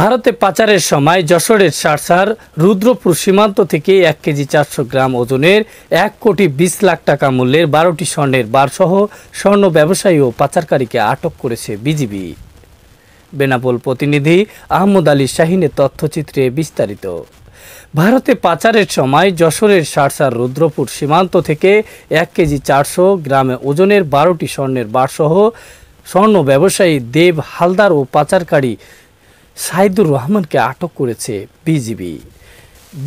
ভারতে পাচারের সময় যশোরের সারসার রুদ্রপুর সীমান্ত থেকে এক কেজি চারশো গ্রাম ওজনের এক কোটি বিশ লাখ টাকা মূল্যের বারোটি স্বর্ণের বারসহ স্বর্ণ ব্যবসায়ী ও পাচারকারীকে আটক করেছে বিজিবি বেনাপোল প্রতিনিধি আহমদ আলী শাহিনের তথ্যচিত্রে বিস্তারিত ভারতে পাচারের সময় যশোরের সারসার রুদ্রপুর সীমান্ত থেকে এক কেজি চারশো গ্রামে ওজনের বারোটি স্বর্ণের বারসহ স্বর্ণ ব্যবসায়ী দেব হালদার ও পাচারকারী সাইদুর রহমানকে আটক করেছে বিজিবি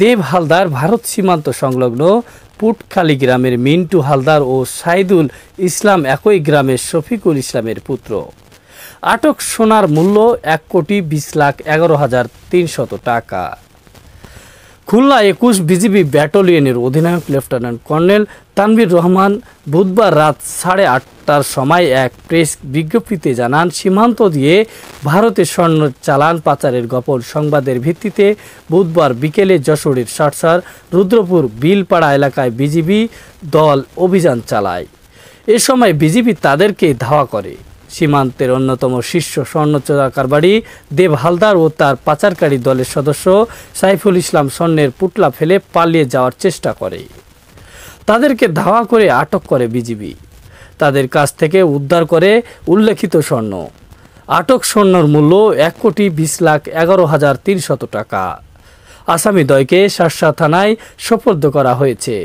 দেব হালদার ভারত সীমান্ত সংলগ্ন পুটখালি গ্রামের মিন্টু হালদার ও সাইদুল ইসলাম একই গ্রামের শফিকুল ইসলামের পুত্র আটক সোনার মূল্য এক কোটি বিশ লাখ এগারো হাজার তিনশত টাকা খুলনা একুশ বিজিবি ব্যাটালিয়নের অধিনায়ক লেফটেন্যান্ট কর্নেল তানবির রহমান বুধবার রাত সাড়ে আটটার সময় এক প্রেস বিজ্ঞপ্তিতে জানান সীমান্ত দিয়ে ভারতের স্বর্ণ চালান পাচারের গোপন সংবাদের ভিত্তিতে বুধবার বিকেলে যশোরের সরসার রুদ্রপুর বিলপাড়া এলাকায় বিজিবি দল অভিযান চালায় এ সময় বিজিবি তাদেরকে ধাওয়া করে সীমান্তের অন্যতম শীর্ষ স্বর্ণচোরা কারবারি দেব হালদার ও তার পাচারকারী দলের সদস্য সাইফুল ইসলাম স্বর্ণের পুটলা ফেলে পালিয়ে যাওয়ার চেষ্টা করে তাদেরকে ধাওয়া করে আটক করে বিজিবি তাদের কাছ থেকে উদ্ধার করে উল্লেখিত স্বর্ণ আটক স্বর্ণর মূল্য এক কোটি বিশ লাখ এগারো হাজার তিনশত টাকা আসামিদ্বয়কে শাসা থানায় সোপর্দ করা হয়েছে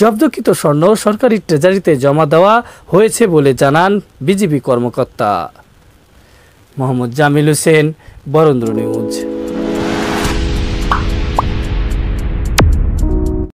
জব্দকৃত স্বর্ণ সরকারি ট্রেজারিতে জমা দেওয়া হয়েছে বলে জানান বিজেপি কর্মকর্তা মোহাম্মদ জামিল হোসেন বরেন্দ্র নিউজ